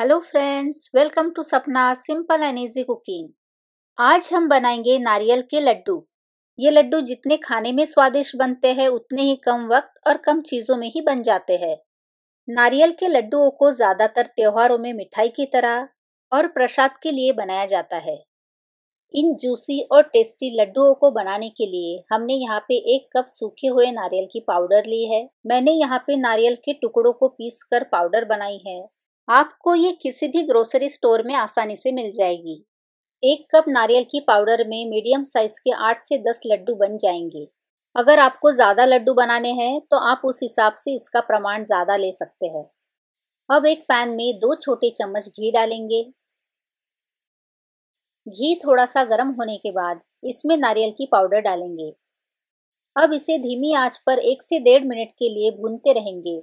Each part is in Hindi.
Hello friends welcome to Sapna simple and easy cooking आज हम बनाएंगे नारियल के लड्डू ये लड्डू जितने खाने में स्वादिष्ट बनते हैं उतने ही कम वक्त और कम चीज़ों में ही बन जाते हैं नारियल के लड्डुओं को ज़्यादातर त्योहारों में मिठाई की तरह और प्रसाद के लिए बनाया जाता है इन जूसी और टेस्टी लड्डुओं को बनाने के लिए हमने यहाँ पे एक कप सूखे हुए नारियल की पाउडर ली है मैंने यहाँ पे नारियल के टुकड़ों को पीस कर पाउडर बनाई है आपको ये किसी भी ग्रोसरी स्टोर में आसानी से मिल जाएगी एक कप नारियल की पाउडर में मीडियम साइज के आठ से दस लड्डू बन जाएंगे अगर आपको ज़्यादा लड्डू बनाने हैं तो आप उस हिसाब से इसका प्रमाण ज़्यादा ले सकते हैं अब एक पैन में दो छोटे चम्मच घी डालेंगे घी थोड़ा सा गर्म होने के बाद इसमें नारियल की पाउडर डालेंगे अब इसे धीमी आंच पर एक से डेढ़ मिनट के लिए भूनते रहेंगे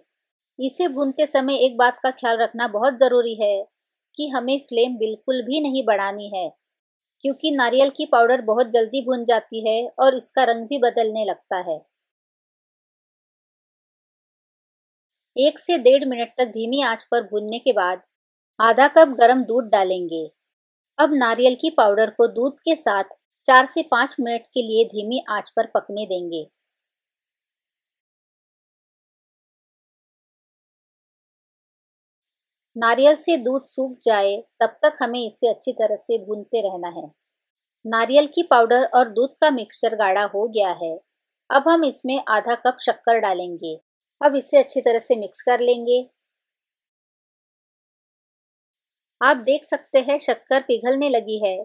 इसे भूनते समय एक बात का ख्याल रखना बहुत ज़रूरी है कि हमें फ्लेम बिल्कुल भी नहीं बढ़ानी है क्योंकि नारियल की पाउडर बहुत जल्दी भुन जाती है और इसका रंग भी बदलने लगता है एक से डेढ़ मिनट तक धीमी आंच पर भूनने के बाद आधा कप गरम दूध डालेंगे अब नारियल की पाउडर को दूध के साथ चार से पाँच मिनट के लिए धीमी आंच पर पकने देंगे नारियल से दूध सूख जाए तब तक हमें इसे अच्छी तरह से भूनते रहना है नारियल की पाउडर और दूध का मिक्सचर गाढ़ा हो गया है अब हम इसमें आधा कप शक्कर डालेंगे अब इसे अच्छी तरह से मिक्स कर लेंगे आप देख सकते हैं शक्कर पिघलने लगी है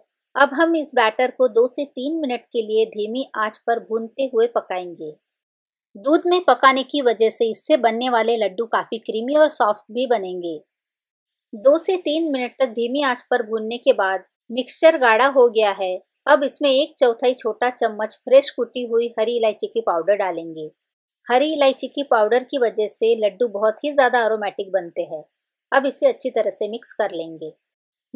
अब हम इस बैटर को दो से तीन मिनट के लिए धीमी आंच पर भूनते हुए पकाएंगे दूध में पकाने की वजह से इससे बनने वाले लड्डू काफ़ी क्रीमी और सॉफ्ट भी बनेंगे दो से तीन मिनट तक धीमी आंच पर भूनने के बाद मिक्सचर गाढ़ा हो गया है अब इसमें एक चौथाई छोटा चम्मच फ्रेश कुटी हुई हरी इलायची की पाउडर डालेंगे हरी इलायची की पाउडर की वजह से लड्डू बहुत ही ज़्यादा अरोमेटिक बनते हैं अब इसे अच्छी तरह से मिक्स कर लेंगे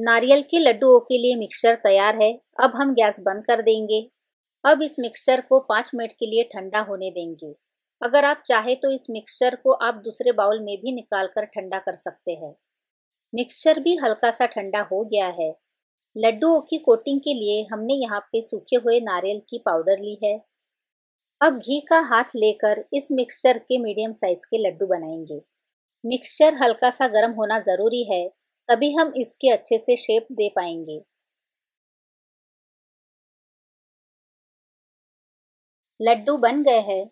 नारियल के लड्डुओं के लिए मिक्सचर तैयार है अब हम गैस बंद कर देंगे अब इस मिक्सचर को पाँच मिनट के लिए ठंडा होने देंगे अगर आप चाहे तो इस मिक्सचर को आप दूसरे बाउल में भी निकाल कर ठंडा कर सकते हैं मिक्सचर भी हल्का सा ठंडा हो गया है लड्डुओं की कोटिंग के लिए हमने यहाँ पे सूखे हुए नारियल की पाउडर ली है अब घी का हाथ लेकर इस मिक्सचर के मीडियम साइज़ के लड्डू बनाएंगे मिक्सचर हल्का सा गर्म होना ज़रूरी है तभी हम इसके अच्छे से शेप दे पाएंगे लड्डू बन गए हैं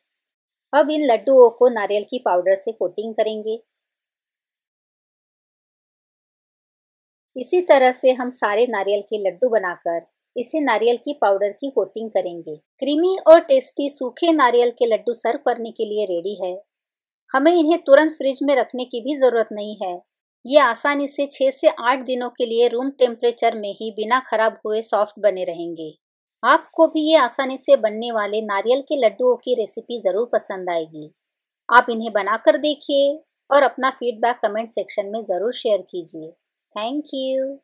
अब इन लड्डुओं को नारियल की पाउडर से कोटिंग करेंगे इसी तरह से हम सारे नारियल के लड्डू बनाकर इसे नारियल की पाउडर की कोटिंग करेंगे क्रीमी और टेस्टी सूखे नारियल के लड्डू सर्व करने के लिए रेडी है हमें इन्हें तुरंत फ्रिज में रखने की भी ज़रूरत नहीं है ये आसानी से छः से आठ दिनों के लिए रूम टेम्परेचर में ही बिना खराब हुए सॉफ्ट बने रहेंगे आपको भी ये आसानी से बनने वाले नारियल के लड्डुओं की रेसिपी ज़रूर पसंद आएगी आप इन्हें बनाकर देखिए और अपना फीडबैक कमेंट सेक्शन में ज़रूर शेयर कीजिए Thank you.